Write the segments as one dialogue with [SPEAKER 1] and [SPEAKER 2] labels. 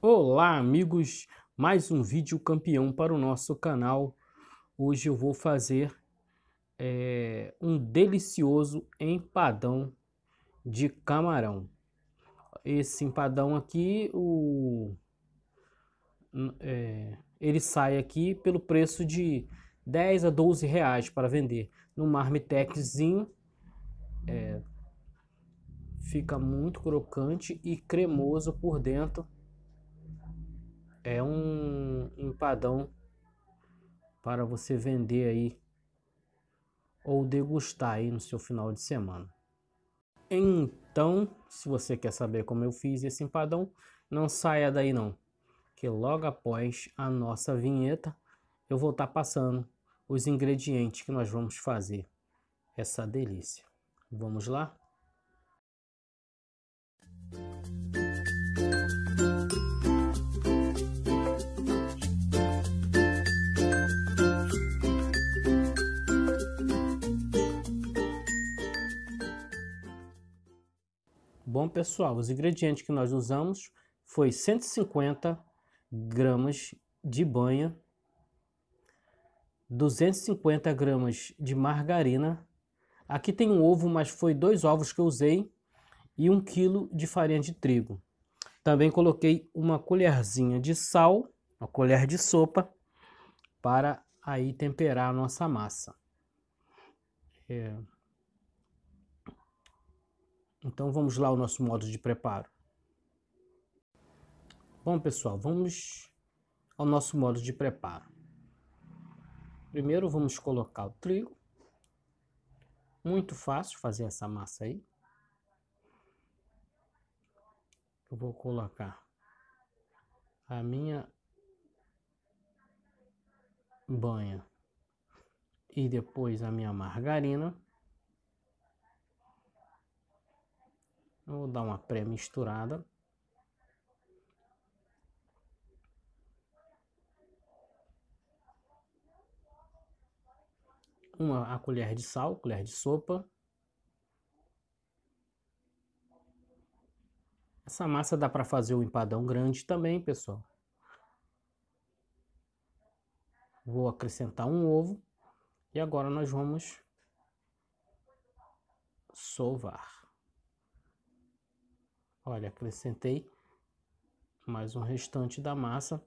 [SPEAKER 1] Olá amigos, mais um vídeo campeão para o nosso canal. Hoje eu vou fazer é, um delicioso empadão de camarão. Esse empadão aqui, o, é, ele sai aqui pelo preço de 10 a 12 reais para vender. No marmitexzinho, é, fica muito crocante e cremoso por dentro é um empadão para você vender aí ou degustar aí no seu final de semana. Então, se você quer saber como eu fiz esse empadão, não saia daí não, que logo após a nossa vinheta eu vou estar tá passando os ingredientes que nós vamos fazer essa delícia. Vamos lá? bom, pessoal? Os ingredientes que nós usamos foi 150 gramas de banha, 250 gramas de margarina. Aqui tem um ovo, mas foi dois ovos que eu usei e um quilo de farinha de trigo. Também coloquei uma colherzinha de sal, uma colher de sopa, para aí temperar a nossa massa. É. Então vamos lá o nosso modo de preparo. Bom, pessoal, vamos ao nosso modo de preparo. Primeiro vamos colocar o trigo. Muito fácil fazer essa massa aí. Eu vou colocar a minha banha e depois a minha margarina. Vou dar uma pré-misturada. Uma a colher de sal, colher de sopa. Essa massa dá para fazer um empadão grande também, pessoal. Vou acrescentar um ovo e agora nós vamos sovar. Olha, acrescentei mais um restante da massa.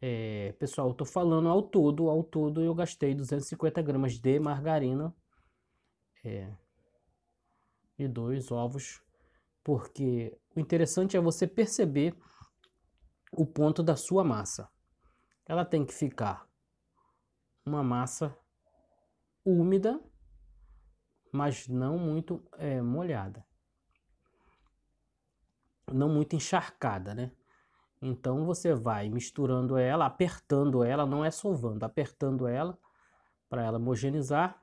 [SPEAKER 1] É, pessoal, estou falando ao todo, ao todo eu gastei 250 gramas de margarina é, e dois ovos, porque o interessante é você perceber o ponto da sua massa. Ela tem que ficar uma massa úmida, mas não muito é, molhada não muito encharcada, né? Então você vai misturando ela, apertando ela, não é solvando, apertando ela para ela homogeneizar.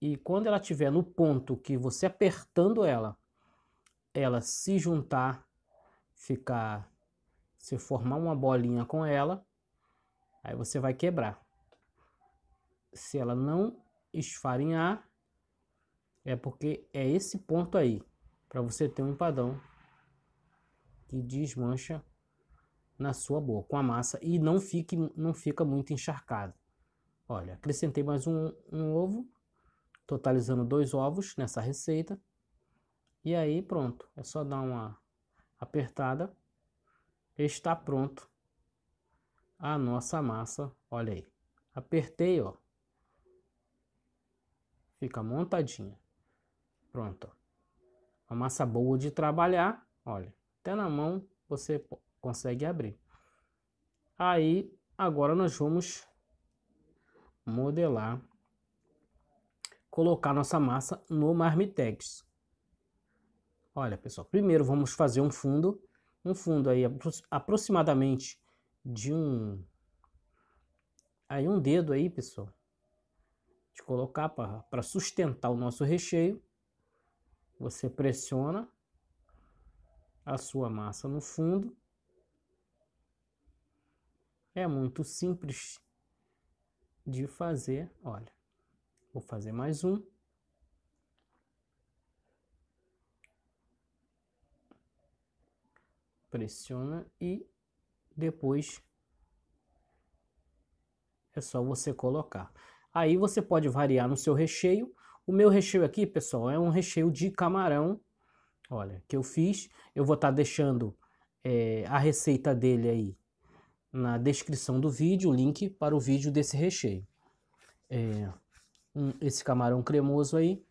[SPEAKER 1] E quando ela tiver no ponto que você apertando ela, ela se juntar, ficar, se formar uma bolinha com ela, aí você vai quebrar. Se ela não esfarinhar, é porque é esse ponto aí, para você ter um padrão que desmancha na sua boa com a massa e não, fique, não fica muito encharcado. Olha, acrescentei mais um, um ovo, totalizando dois ovos nessa receita. E aí pronto, é só dar uma apertada. Está pronto a nossa massa. Olha aí, apertei, ó. Fica montadinha. Pronto. a massa boa de trabalhar, olha até na mão você consegue abrir. Aí, agora nós vamos modelar, colocar nossa massa no Marmitex. Olha, pessoal, primeiro vamos fazer um fundo, um fundo aí aproximadamente de um aí um dedo aí, pessoal, de colocar para sustentar o nosso recheio. Você pressiona a sua massa no fundo. É muito simples de fazer. Olha, vou fazer mais um. Pressiona e depois é só você colocar. Aí você pode variar no seu recheio. O meu recheio aqui, pessoal, é um recheio de camarão olha, que eu fiz. Eu vou estar tá deixando é, a receita dele aí na descrição do vídeo, o link para o vídeo desse recheio. É, um, esse camarão cremoso aí.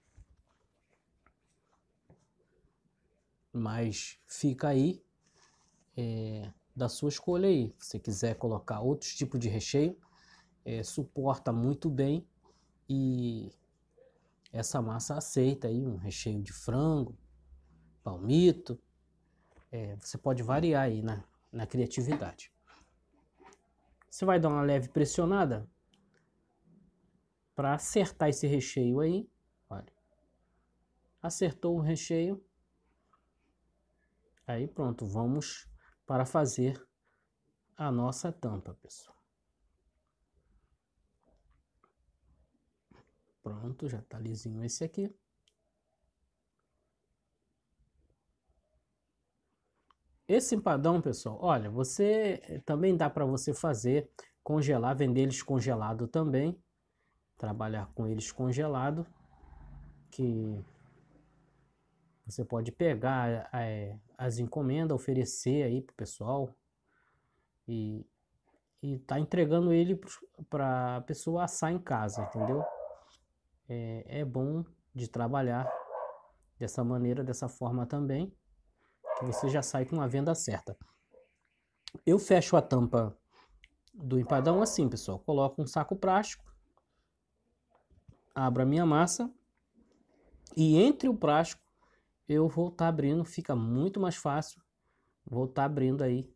[SPEAKER 1] Mas fica aí é, da sua escolha aí. Se você quiser colocar outros tipos de recheio, é, suporta muito bem e essa massa aceita aí um recheio de frango, palmito. É, você pode variar aí na, na criatividade. Você vai dar uma leve pressionada para acertar esse recheio aí. Olha. Acertou o recheio. Aí pronto, vamos para fazer a nossa tampa, pessoal. Pronto, já está lisinho esse aqui. Esse empadão, pessoal, olha, você eh, também dá para você fazer congelar, vender eles congelado também, trabalhar com eles congelado, que você pode pegar é, as encomendas, oferecer aí pro pessoal e e tá entregando ele para a pessoa assar em casa, entendeu? É, é bom de trabalhar dessa maneira, dessa forma também. Você já sai com a venda certa. Eu fecho a tampa do empadão assim, pessoal. Coloco um saco plástico, abro a minha massa e entre o plástico eu vou estar tá abrindo, fica muito mais fácil. Vou estar tá abrindo aí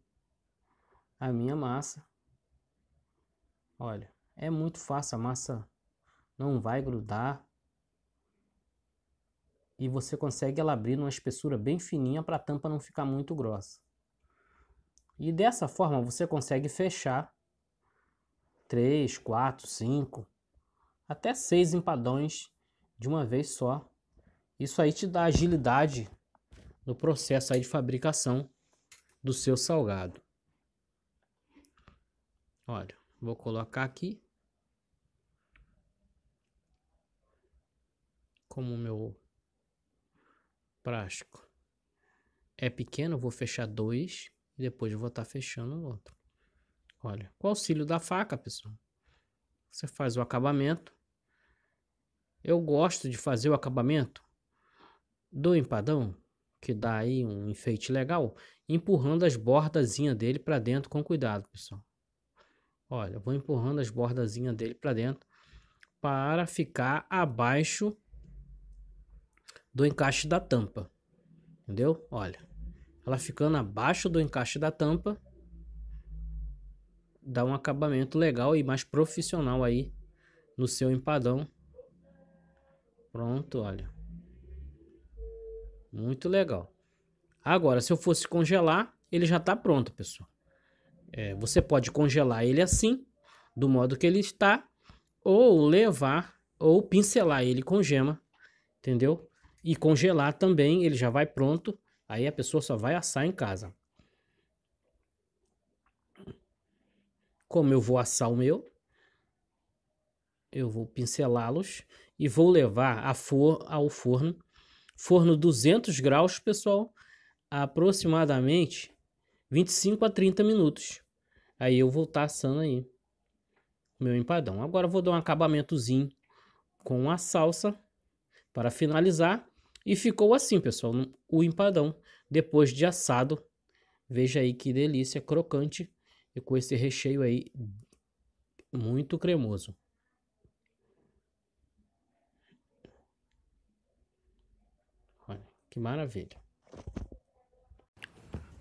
[SPEAKER 1] a minha massa. Olha, é muito fácil, a massa não vai grudar e você consegue ela abrir numa espessura bem fininha para a tampa não ficar muito grossa. E dessa forma você consegue fechar 3, 4, 5, até 6 empadões de uma vez só. Isso aí te dá agilidade no processo aí de fabricação do seu salgado. Olha, vou colocar aqui como meu Plástico é pequeno, vou fechar dois e depois vou estar tá fechando o outro. Olha, com o auxílio da faca, pessoal, você faz o acabamento. Eu gosto de fazer o acabamento do empadão, que dá aí um enfeite legal, empurrando as bordazinhas dele para dentro com cuidado, pessoal. Olha, vou empurrando as bordazinhas dele para dentro para ficar abaixo do encaixe da tampa. Entendeu? Olha. Ela ficando abaixo do encaixe da tampa, dá um acabamento legal e mais profissional aí no seu empadão. Pronto, olha. Muito legal. Agora, se eu fosse congelar, ele já está pronto, pessoal. É, você pode congelar ele assim, do modo que ele está, ou levar, ou pincelar ele com gema, entendeu? E congelar também, ele já vai pronto, aí a pessoa só vai assar em casa. Como eu vou assar o meu, eu vou pincelá-los e vou levar a for ao forno. Forno 200 graus, pessoal, aproximadamente 25 a 30 minutos. Aí eu vou estar tá assando aí meu empadão. Agora vou dar um acabamentozinho com a salsa para finalizar. E ficou assim, pessoal, o empadão. Depois de assado, veja aí que delícia, crocante e com esse recheio aí muito cremoso. Olha, que maravilha.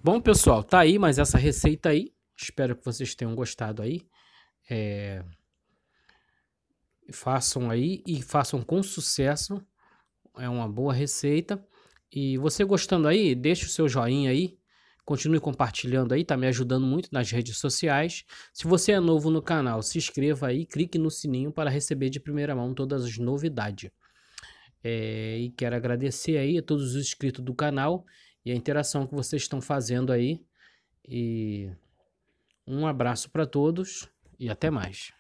[SPEAKER 1] Bom, pessoal, tá aí mais essa receita aí. Espero que vocês tenham gostado aí. É... Façam aí e façam com sucesso é uma boa receita. E você gostando aí, deixa o seu joinha aí, continue compartilhando aí, tá me ajudando muito nas redes sociais. Se você é novo no canal, se inscreva aí, clique no sininho para receber de primeira mão todas as novidades. É, e quero agradecer aí a todos os inscritos do canal e a interação que vocês estão fazendo aí. E um abraço para todos e até mais.